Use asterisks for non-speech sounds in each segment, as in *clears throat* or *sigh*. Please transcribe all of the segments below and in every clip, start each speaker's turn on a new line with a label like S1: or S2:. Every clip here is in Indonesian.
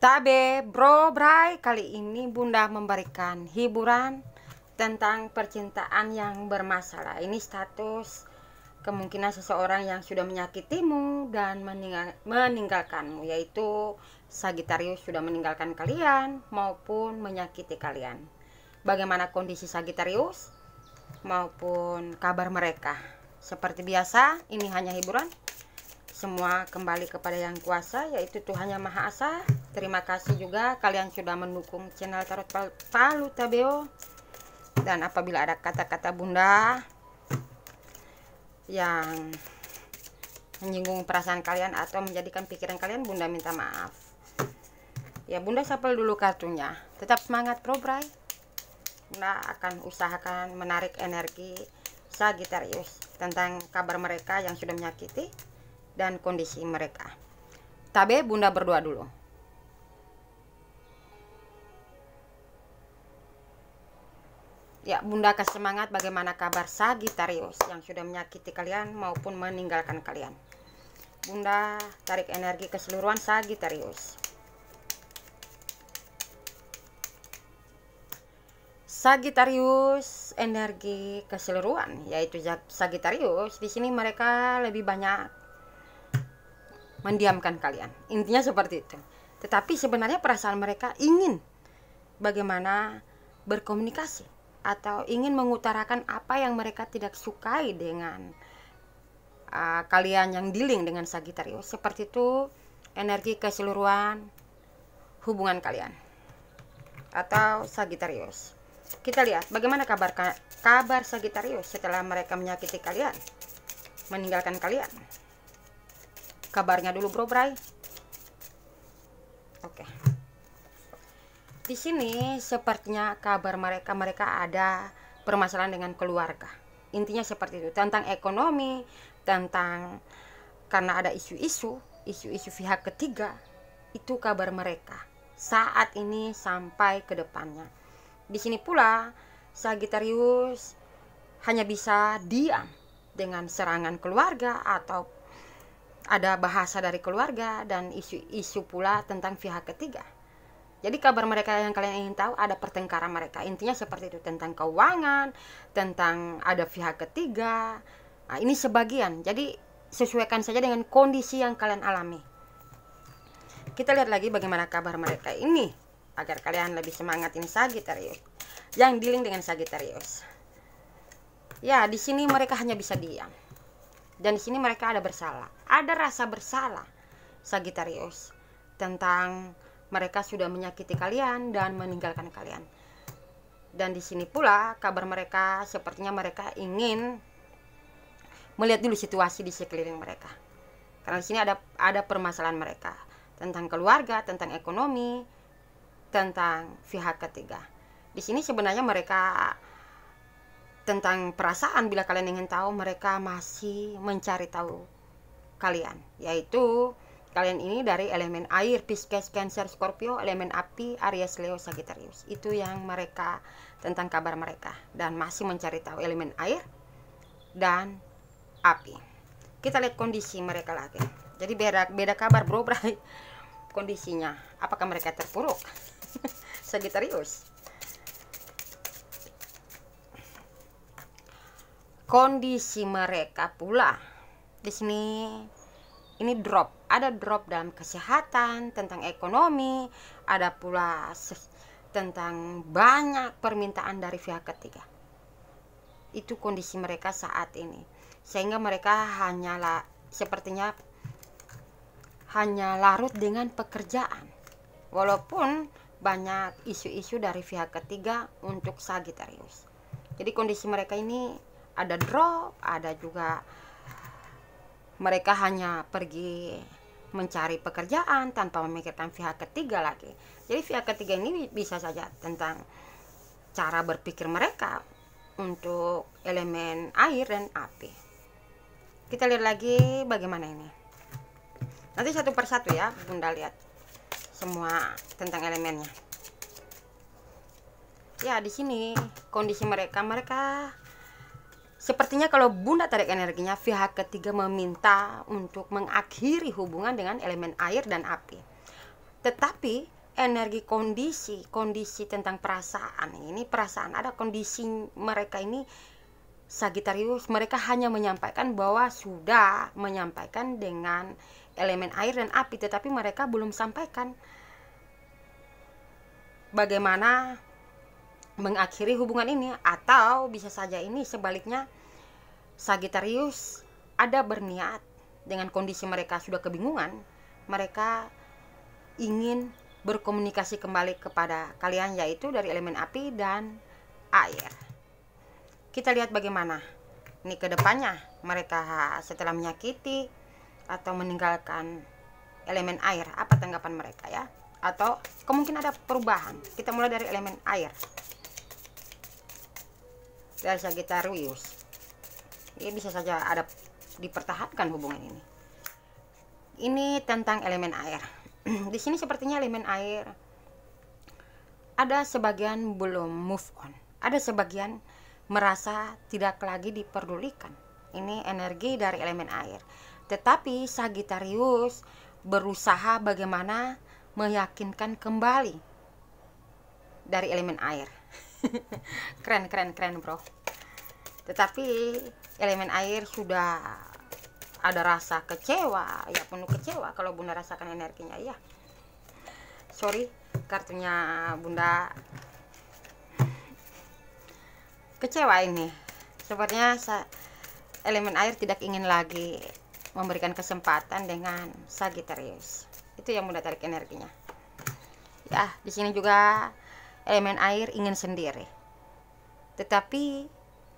S1: Tabe Bro Bray kali ini Bunda memberikan hiburan tentang percintaan yang bermasalah. Ini status kemungkinan seseorang yang sudah menyakitimu dan meninggal, meninggalkanmu yaitu Sagittarius sudah meninggalkan kalian maupun menyakiti kalian. Bagaimana kondisi Sagittarius maupun kabar mereka? Seperti biasa, ini hanya hiburan. Semua kembali kepada yang kuasa yaitu Tuhan Yang Maha Asa Terima kasih juga kalian sudah mendukung channel Tarot Palu Tabeo. Dan apabila ada kata-kata bunda yang menyinggung perasaan kalian atau menjadikan pikiran kalian, bunda minta maaf. Ya bunda sapel dulu kartunya. Tetap semangat pro Bunda akan usahakan menarik energi Sagittarius tentang kabar mereka yang sudah menyakiti dan kondisi mereka. Tabe bunda berdoa dulu. Ya, Bunda kasih semangat bagaimana kabar Sagitarius yang sudah menyakiti kalian maupun meninggalkan kalian. Bunda tarik energi keseluruhan Sagitarius. Sagitarius energi keseluruhan yaitu Sagitarius di sini mereka lebih banyak mendiamkan kalian. Intinya seperti itu. Tetapi sebenarnya perasaan mereka ingin bagaimana berkomunikasi atau ingin mengutarakan apa yang mereka tidak sukai dengan uh, kalian yang dealing dengan Sagittarius. Seperti itu energi keseluruhan hubungan kalian atau Sagittarius. Kita lihat bagaimana kabar kabar Sagittarius setelah mereka menyakiti kalian, meninggalkan kalian. Kabarnya dulu Bro Bray. Oke. Okay di sini sepertinya kabar mereka mereka ada permasalahan dengan keluarga. Intinya seperti itu tentang ekonomi, tentang karena ada isu-isu, isu-isu pihak ketiga itu kabar mereka saat ini sampai ke depannya. Di sini pula sagitarius hanya bisa diam dengan serangan keluarga atau ada bahasa dari keluarga dan isu-isu pula tentang pihak ketiga. Jadi kabar mereka yang kalian ingin tahu ada pertengkaran mereka. Intinya seperti itu tentang keuangan, tentang ada pihak ketiga. Nah, ini sebagian. Jadi sesuaikan saja dengan kondisi yang kalian alami. Kita lihat lagi bagaimana kabar mereka ini agar kalian lebih semangat ini Sagittarius. Yang dealing dengan Sagittarius. Ya, di sini mereka hanya bisa diam. Dan di sini mereka ada bersalah. Ada rasa bersalah Sagittarius tentang mereka sudah menyakiti kalian dan meninggalkan kalian. Dan di sini pula kabar mereka sepertinya mereka ingin melihat dulu situasi di sekeliling mereka. Karena di sini ada ada permasalahan mereka tentang keluarga, tentang ekonomi, tentang pihak ketiga. Di sini sebenarnya mereka tentang perasaan bila kalian ingin tahu mereka masih mencari tahu kalian, yaitu kalian ini dari elemen air Pisces Cancer Scorpio elemen api Aries Leo Sagittarius itu yang mereka tentang kabar mereka dan masih mencari tahu elemen air dan api kita lihat kondisi mereka lagi jadi beda beda kabar bro bray *laughs* kondisinya apakah mereka terpuruk *laughs* Sagittarius kondisi mereka pula di sini ini drop ada drop dalam kesehatan, tentang ekonomi, ada pula tentang banyak permintaan dari pihak ketiga. Itu kondisi mereka saat ini. Sehingga mereka hanyalah sepertinya hanya larut dengan pekerjaan. Walaupun banyak isu-isu dari pihak ketiga untuk Sagittarius. Jadi kondisi mereka ini ada drop, ada juga mereka hanya pergi mencari pekerjaan tanpa memikirkan pihak ketiga lagi. Jadi pihak ketiga ini bisa saja tentang cara berpikir mereka untuk elemen air dan api. Kita lihat lagi bagaimana ini. Nanti satu persatu ya, Bunda lihat semua tentang elemennya. Ya, di sini kondisi mereka mereka Sepertinya kalau bunda tarik energinya, pihak ketiga meminta untuk mengakhiri hubungan dengan elemen air dan api. Tetapi energi kondisi, kondisi tentang perasaan ini, perasaan ada kondisi mereka ini Sagittarius mereka hanya menyampaikan bahwa sudah menyampaikan dengan elemen air dan api tetapi mereka belum sampaikan bagaimana mengakhiri hubungan ini atau bisa saja ini sebaliknya Sagittarius ada berniat dengan kondisi mereka sudah kebingungan mereka ingin berkomunikasi kembali kepada kalian yaitu dari elemen api dan air kita lihat bagaimana ini kedepannya mereka setelah menyakiti atau meninggalkan elemen air apa tanggapan mereka ya atau kemungkinan ada perubahan kita mulai dari elemen air dan Sagittarius ini ya bisa saja ada dipertahankan hubungan ini ini tentang elemen air *clears throat* di sini sepertinya elemen air ada sebagian belum move on ada sebagian merasa tidak lagi diperdulikan ini energi dari elemen air tetapi Sagittarius berusaha bagaimana meyakinkan kembali dari elemen air *laughs* keren keren keren bro tetapi elemen air sudah ada rasa kecewa ya penuh kecewa kalau bunda rasakan energinya ya sorry kartunya bunda kecewa ini sepertinya elemen air tidak ingin lagi memberikan kesempatan dengan Sagittarius itu yang bunda tarik energinya ya di sini juga elemen air ingin sendiri. Tetapi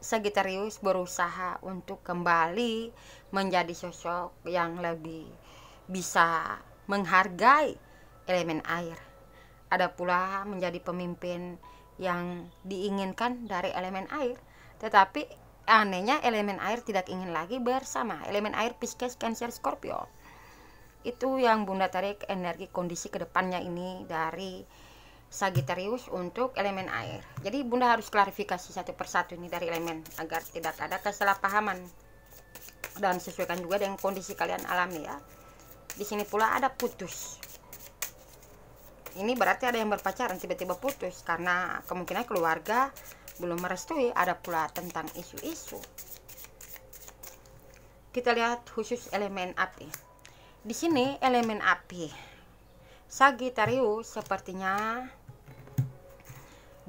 S1: Sagittarius berusaha untuk kembali menjadi sosok yang lebih bisa menghargai elemen air. Ada pula menjadi pemimpin yang diinginkan dari elemen air. Tetapi anehnya elemen air tidak ingin lagi bersama elemen air Pisces, Cancer, Scorpio. Itu yang Bunda tarik energi kondisi kedepannya ini dari Sagittarius untuk elemen air. Jadi Bunda harus klarifikasi satu persatu ini dari elemen agar tidak ada kesalahpahaman dan sesuaikan juga dengan kondisi kalian alami ya. Di sini pula ada putus. Ini berarti ada yang berpacaran tiba-tiba putus karena kemungkinan keluarga belum merestui. Ada pula tentang isu-isu. Kita lihat khusus elemen api. Di sini elemen api. Sagittarius sepertinya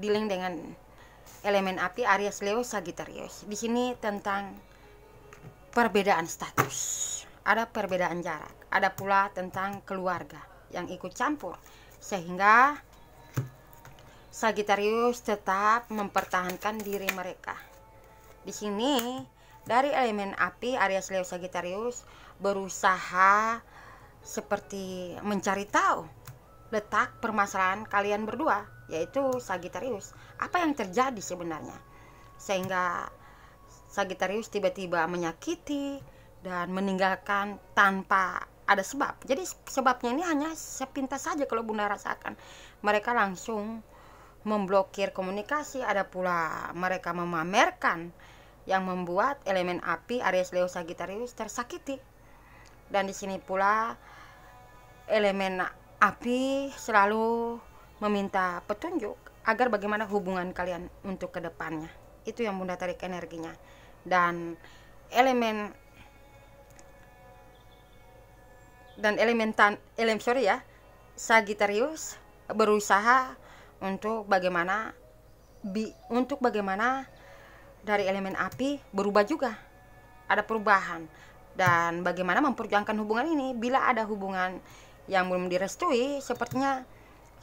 S1: dealing dengan elemen api Aries Leo Sagittarius. Di sini tentang perbedaan status. Ada perbedaan jarak, ada pula tentang keluarga yang ikut campur sehingga Sagittarius tetap mempertahankan diri mereka. Di sini dari elemen api Aries Leo Sagittarius berusaha seperti mencari tahu letak permasalahan kalian berdua, yaitu Sagittarius. Apa yang terjadi sebenarnya? Sehingga Sagittarius tiba-tiba menyakiti dan meninggalkan tanpa ada sebab. Jadi sebabnya ini hanya sepintas saja kalau Bunda rasakan. Mereka langsung memblokir komunikasi, ada pula mereka memamerkan yang membuat elemen api Aries Leo Sagittarius tersakiti. Dan di sini pula elemen Api selalu meminta petunjuk agar bagaimana hubungan kalian untuk kedepannya. Itu yang bunda tarik energinya. Dan elemen dan elemen tan, elemen sorry ya, Sagittarius berusaha untuk bagaimana bi, untuk bagaimana dari elemen api berubah juga. Ada perubahan dan bagaimana memperjuangkan hubungan ini bila ada hubungan yang belum direstui sepertinya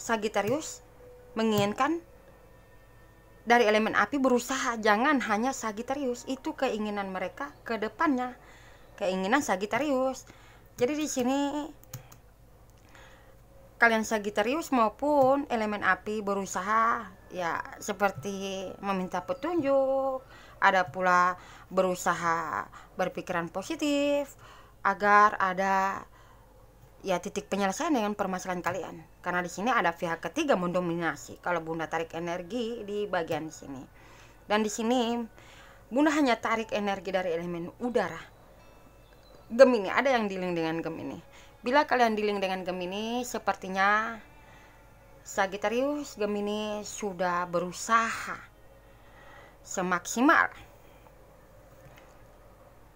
S1: Sagittarius menginginkan dari elemen api berusaha jangan hanya Sagittarius itu keinginan mereka ke depannya keinginan Sagittarius jadi di sini kalian Sagittarius maupun elemen api berusaha ya seperti meminta petunjuk ada pula berusaha berpikiran positif agar ada ya titik penyelesaian dengan permasalahan kalian karena di sini ada pihak ketiga mendominasi kalau bunda tarik energi di bagian sini dan di sini bunda hanya tarik energi dari elemen udara Gemini ada yang dealing dengan Gemini bila kalian dealing dengan Gemini sepertinya Sagittarius Gemini sudah berusaha semaksimal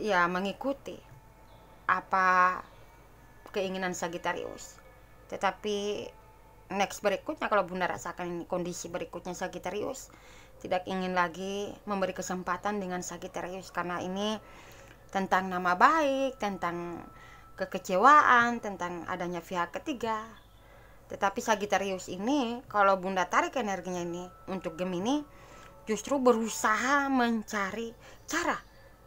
S1: ya mengikuti apa keinginan Sagittarius. Tetapi next berikutnya kalau Bunda rasakan kondisi berikutnya Sagittarius tidak ingin lagi memberi kesempatan dengan Sagittarius karena ini tentang nama baik, tentang kekecewaan, tentang adanya pihak ketiga. Tetapi Sagittarius ini kalau Bunda tarik energinya ini untuk Gemini justru berusaha mencari cara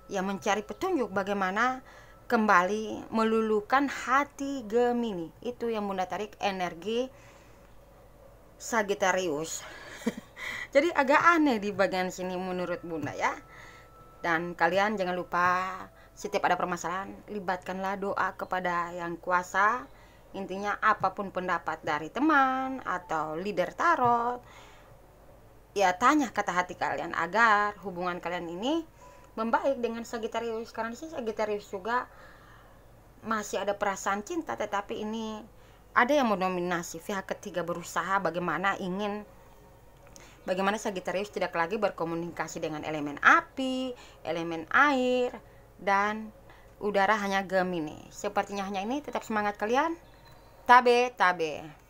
S1: ya mencari petunjuk bagaimana kembali melulukan hati Gemini. Itu yang Bunda tarik energi Sagittarius. *laughs* Jadi agak aneh di bagian sini menurut Bunda ya. Dan kalian jangan lupa setiap ada permasalahan libatkanlah doa kepada yang kuasa. Intinya apapun pendapat dari teman atau leader tarot ya tanya kata hati kalian agar hubungan kalian ini membaik dengan Sagittarius karena di sini Sagittarius juga masih ada perasaan cinta tetapi ini ada yang mendominasi pihak ketiga berusaha bagaimana ingin bagaimana Sagittarius tidak lagi berkomunikasi dengan elemen api, elemen air dan udara hanya Gemini. Sepertinya hanya ini tetap semangat kalian. Tabe tabe.